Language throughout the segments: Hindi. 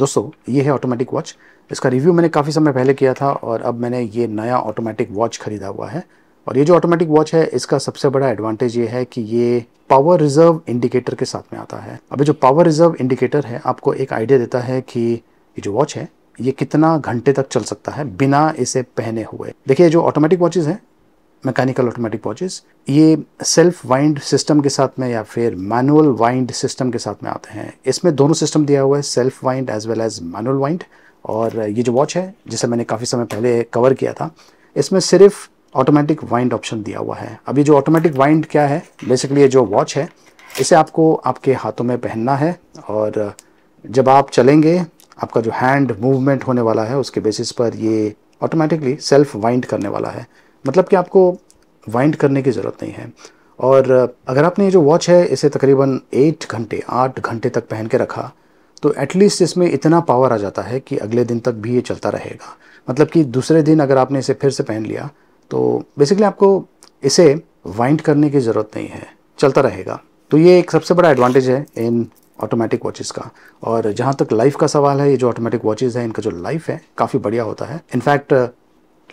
दोस्तों ये है ऑटोमेटिक वॉच इसका रिव्यू मैंने काफ़ी समय पहले किया था और अब मैंने ये नया ऑटोमेटिक वॉच ख़रीदा हुआ है और ये जो ऑटोमेटिक वॉच है इसका सबसे बड़ा एडवांटेज ये है कि ये पावर रिजर्व इंडिकेटर के साथ में आता है अभी जो पावर रिजर्व इंडिकेटर है आपको एक आइडिया देता है कि ये जो वॉच है ये कितना घंटे तक चल सकता है बिना इसे पहने हुए देखिए जो ऑटोमेटिक वॉचेज हैं मैकेनिकल ऑटोमेटिक वॉचेस ये सेल्फ वाइंड सिस्टम के साथ में या फिर मैनुअल वाइंड सिस्टम के साथ में आते हैं इसमें दोनों सिस्टम दिया हुआ है self wind as well as manual wind और ये जो वॉच है जिसे मैंने काफ़ी समय पहले कवर किया था इसमें सिर्फ ऑटोमेटिक वाइंड ऑप्शन दिया हुआ है अब ये जो ऑटोमेटिक वाइंड क्या है बेसिकली ये जो वॉच है इसे आपको आपके हाथों में पहनना है और जब आप चलेंगे आपका जो हैंड मूवमेंट होने वाला है उसके बेसिस पर ये ऑटोमेटिकली सेल्फ वाइंड करने वाला है मतलब कि आपको वाइंड करने की ज़रूरत नहीं है और अगर आपने ये जो वॉच है इसे तकरीबन एट घंटे आठ घंटे तक पहन के रखा तो एटलीस्ट इसमें इतना पावर आ जाता है कि अगले दिन तक भी ये चलता रहेगा मतलब कि दूसरे दिन अगर आपने इसे फिर से पहन लिया तो बेसिकली आपको इसे वाइंड करने की ज़रूरत नहीं है चलता रहेगा तो ये एक सबसे बड़ा एडवांटेज है इन ऑटोमेटिक वॉचेस का और जहाँ तक लाइफ का सवाल है ये जो ऑटोमेटिक वॉचेस हैं इनका जो लाइफ है काफ़ी बढ़िया होता है इनफैक्ट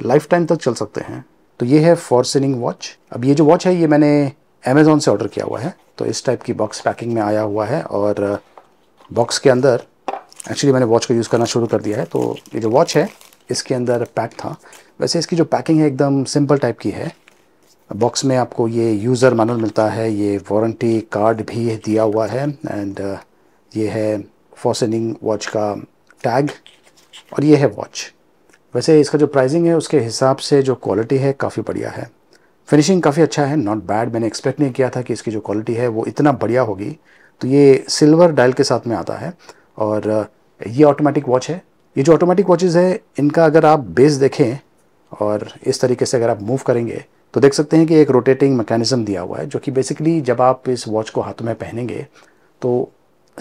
लाइफ टाइम तक चल सकते हैं तो ये है फॉर वॉच अब ये जो वॉच है ये मैंने अमेज़ोन से ऑर्डर किया हुआ है तो इस टाइप की बॉक्स पैकिंग में आया हुआ है और बॉक्स uh, के अंदर एक्चुअली मैंने वॉच को यूज़ करना शुरू कर दिया है तो ये जो वॉच है इसके अंदर पैक था वैसे इसकी जो पैकिंग है एकदम सिंपल टाइप की है बॉक्स में आपको ये यूज़र मैनुअल मिलता है ये वारंटी कार्ड भी दिया हुआ है एंड uh, ये है फॉसनिंग वॉच का टैग और ये है वॉच वैसे इसका जो प्राइसिंग है उसके हिसाब से जो क्वालिटी है काफ़ी बढ़िया है फिनिशिंग काफ़ी अच्छा है नॉट बैड मैंने एक्सपेक्ट नहीं किया था कि इसकी जो क्वालिटी है वो इतना बढ़िया होगी तो ये सिल्वर डायल के साथ में आता है और ये ऑटोमेटिक वॉच है ये जो ऑटोमेटिक वॉचेज़ है इनका अगर आप बेस देखें और इस तरीके से अगर आप मूव करेंगे तो देख सकते हैं कि एक रोटेटिंग मैकेनिज़्म दिया हुआ है जो कि बेसिकली जब आप इस वॉच को हाथों में पहनेंगे तो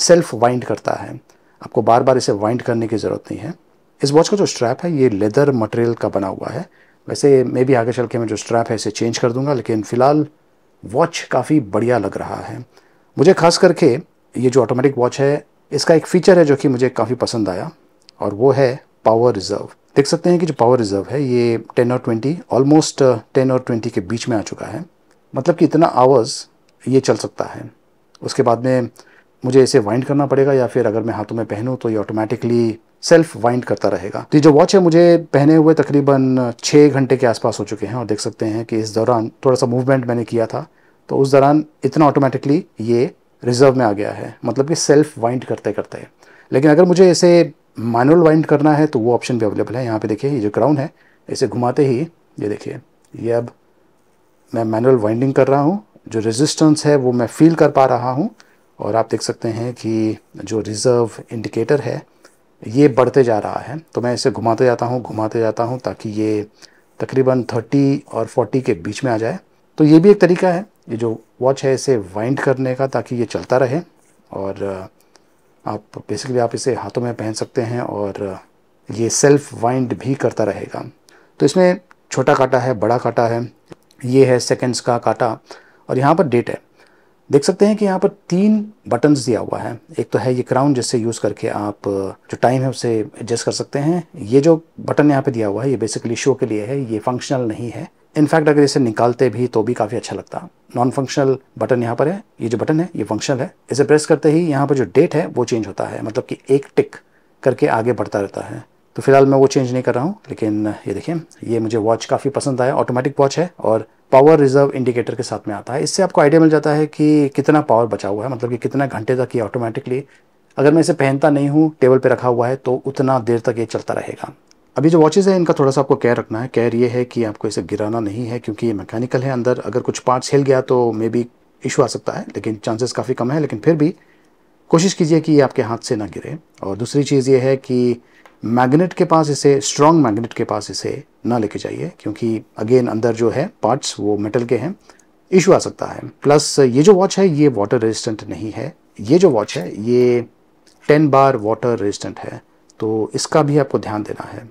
सेल्फ वाइंड करता है आपको बार बार इसे वाइंड करने की ज़रूरत नहीं है इस वॉच का जो स्ट्रैप है ये लेदर मटेरियल का बना हुआ है वैसे मे भी आगे चल के मैं जो स्ट्रैप है इसे चेंज कर दूंगा लेकिन फ़िलहाल वॉच काफ़ी बढ़िया लग रहा है मुझे खास करके ये जो ऑटोमेटिक वॉच है इसका एक फ़ीचर है जो कि मुझे काफ़ी पसंद आया और वो है पावर रिज़र्व देख सकते हैं कि जो पावर रिज़र्व है ये टेन और ट्वेंटी ऑलमोस्ट टेन और ट्वेंटी के बीच में आ चुका है मतलब कि इतना आवर्स ये चल सकता है उसके बाद में मुझे इसे वाइंड करना पड़ेगा या फिर अगर मैं हाथों में पहनूँ तो ये ऑटोमेटिकली सेल्फ वाइंड करता रहेगा तो जो वॉच है मुझे पहने हुए तकरीबन छः घंटे के आसपास हो चुके हैं और देख सकते हैं कि इस दौरान थोड़ा सा मूवमेंट मैंने किया था तो उस दौरान इतना ऑटोमेटिकली ये रिजर्व में आ गया है मतलब कि सेल्फ वाइंड करते करते लेकिन अगर मुझे इसे मैनुअल वाइंड करना है तो वो ऑप्शन भी अवेलेबल है यहाँ पे देखिए ये जो क्राउन है इसे घुमाते ही ये देखिए ये अब मैं मैनुअल वाइंडिंग कर रहा हूँ जो रेजिस्टेंस है वो मैं फील कर पा रहा हूँ और आप देख सकते हैं कि जो रिज़र्व इंडिकेटर है ये बढ़ते जा रहा है तो मैं इसे घुमाते जाता हूँ घुमाते जाता हूँ ताकि ये तकरीबन 30 और 40 के बीच में आ जाए तो ये भी एक तरीका है ये जो वॉच है इसे वाइंड करने का ताकि ये चलता रहे और आप बेसिकली आप इसे हाथों में पहन सकते हैं और ये सेल्फ वाइंड भी करता रहेगा तो इसमें छोटा काटा है बड़ा काटा है ये है सेकेंड्स का काटा और यहाँ पर डेट है देख सकते हैं कि यहाँ पर तीन बटन्स दिया हुआ है एक तो है ये क्राउन जिससे यूज़ करके आप जो टाइम है उसे एडजस्ट कर सकते हैं ये जो बटन यहाँ पे दिया हुआ है ये बेसिकली शो के लिए है ये फंक्शनल नहीं है इनफैक्ट अगर इसे निकालते भी तो भी काफ़ी अच्छा लगता नॉन फंक्शनल बटन यहाँ पर है ये जो बटन है ये फंक्शनल है इसे प्रेस करते ही यहाँ पर जो डेट है वो चेंज होता है मतलब कि एक टिक करके आगे बढ़ता रहता है तो फिलहाल मैं वो चेंज नहीं कर रहा हूँ लेकिन ये देखिए ये मुझे वॉच काफ़ी पसंद आया ऑटोमेटिक वॉच है और पावर रिजर्व इंडिकेटर के साथ में आता है इससे आपको आइडिया मिल जाता है कि कितना पावर बचा हुआ है मतलब कि कितना घंटे तक ये ऑटोमेटिकली अगर मैं इसे पहनता नहीं हूँ टेबल पे रखा हुआ है तो उतना देर तक ये चलता रहेगा अभी जो वॉचेज़ हैं इनका थोड़ा सा आपको केयर रखना है केयर ये है कि आपको इसे गिराना नहीं है क्योंकि ये मैकेनिकल है अंदर अगर कुछ पार्ट्स हिल गया तो मे बी इशू आ सकता है लेकिन चांसेस काफ़ी कम है लेकिन फिर भी कोशिश कीजिए कि ये आपके हाथ से ना गिरे और दूसरी चीज़ ये है कि मैग्नेट के पास इसे स्ट्रॉन्ग मैग्नेट के पास इसे ना लेके जाइए क्योंकि अगेन अंदर जो है पार्ट्स वो मेटल के हैं इशू आ सकता है प्लस ये जो वॉच है ये वाटर रेजिस्टेंट नहीं है ये जो वॉच है ये टेन बार वाटर रेजिस्टेंट है तो इसका भी आपको ध्यान देना है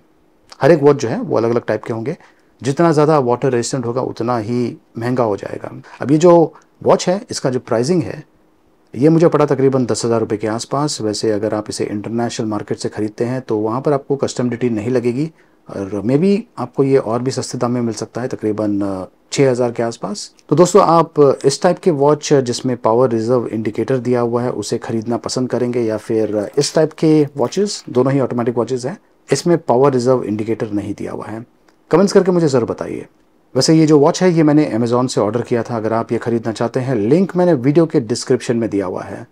हर एक वॉच जो है वो अलग अलग टाइप के होंगे जितना ज़्यादा वाटर रेजिस्टेंट होगा उतना ही महंगा हो जाएगा अब ये जो वॉच है इसका जो प्राइसिंग है ये मुझे पड़ा तकरीबन दस हज़ार रुपये के आसपास वैसे अगर आप इसे इंटरनेशनल मार्केट से ख़रीदते हैं तो वहाँ पर आपको कस्टम ड्यूटी नहीं लगेगी और मे बी आपको ये और भी सस्ते दाम में मिल सकता है तकरीबन छः हज़ार के आसपास तो दोस्तों आप इस टाइप के वॉच जिसमें पावर रिजर्व इंडिकेटर दिया हुआ है उसे ख़रीदना पसंद करेंगे या फिर इस टाइप के वॉचेस दोनों ही ऑटोमेटिक वॉचेस हैं इसमें पावर रिजर्व इंडिकेटर नहीं दिया हुआ है कमेंट्स करके मुझे ज़रूर बताइए वैसे ये जो वॉच है ये मैंने अमेज़ोन से ऑर्डर किया था अगर आप ये ख़रीदना चाहते हैं लिंक मैंने वीडियो के डिस्क्रिप्शन में दिया हुआ है